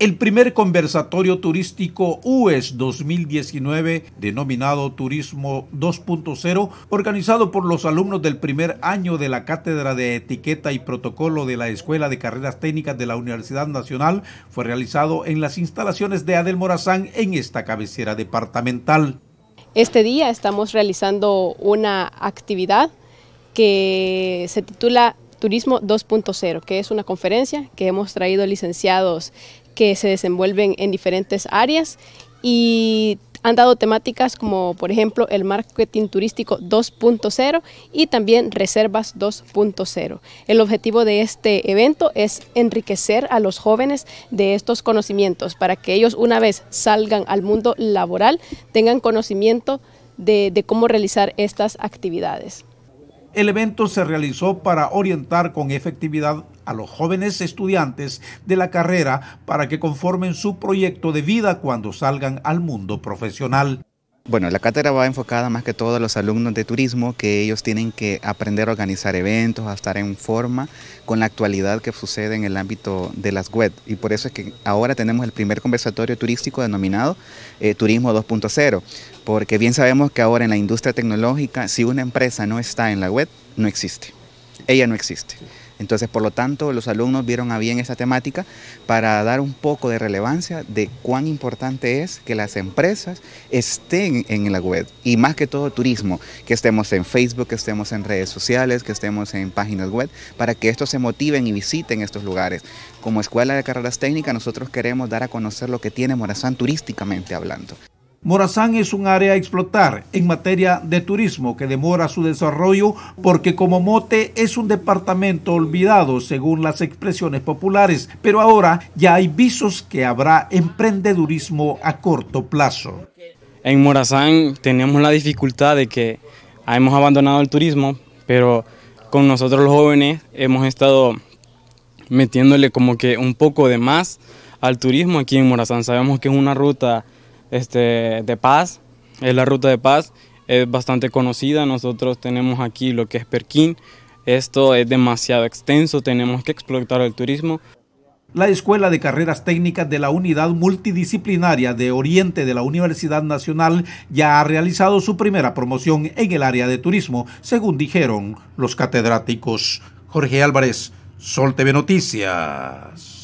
el primer conversatorio turístico e UES 2019, denominado Turismo 2.0, organizado por los alumnos del primer año de la Cátedra de Etiqueta y Protocolo de la Escuela de Carreras Técnicas de la Universidad Nacional, fue realizado en las instalaciones de Adel Morazán en esta cabecera departamental. Este día estamos realizando una actividad que se titula Turismo 2.0, que es una conferencia que hemos traído licenciados que se desenvuelven en diferentes áreas y han dado temáticas como por ejemplo el marketing turístico 2.0 y también reservas 2.0. El objetivo de este evento es enriquecer a los jóvenes de estos conocimientos para que ellos una vez salgan al mundo laboral tengan conocimiento de, de cómo realizar estas actividades. El evento se realizó para orientar con efectividad a los jóvenes estudiantes de la carrera para que conformen su proyecto de vida cuando salgan al mundo profesional. Bueno, la cátedra va enfocada más que todo a los alumnos de turismo, que ellos tienen que aprender a organizar eventos, a estar en forma con la actualidad que sucede en el ámbito de las web. Y por eso es que ahora tenemos el primer conversatorio turístico denominado eh, Turismo 2.0, porque bien sabemos que ahora en la industria tecnológica, si una empresa no está en la web, no existe. Ella no existe. Entonces, por lo tanto, los alumnos vieron a bien esta temática para dar un poco de relevancia de cuán importante es que las empresas estén en la web y más que todo turismo, que estemos en Facebook, que estemos en redes sociales, que estemos en páginas web, para que estos se motiven y visiten estos lugares. Como Escuela de Carreras Técnicas, nosotros queremos dar a conocer lo que tiene Morazán turísticamente hablando. Morazán es un área a explotar en materia de turismo que demora su desarrollo porque como mote es un departamento olvidado según las expresiones populares, pero ahora ya hay visos que habrá emprendedurismo a corto plazo. En Morazán tenemos la dificultad de que hemos abandonado el turismo, pero con nosotros los jóvenes hemos estado metiéndole como que un poco de más al turismo aquí en Morazán. Sabemos que es una ruta este, de Paz, es la ruta de Paz, es bastante conocida, nosotros tenemos aquí lo que es Perquín, esto es demasiado extenso, tenemos que explotar el turismo. La Escuela de Carreras Técnicas de la Unidad Multidisciplinaria de Oriente de la Universidad Nacional ya ha realizado su primera promoción en el área de turismo, según dijeron los catedráticos. Jorge Álvarez, Sol TV Noticias.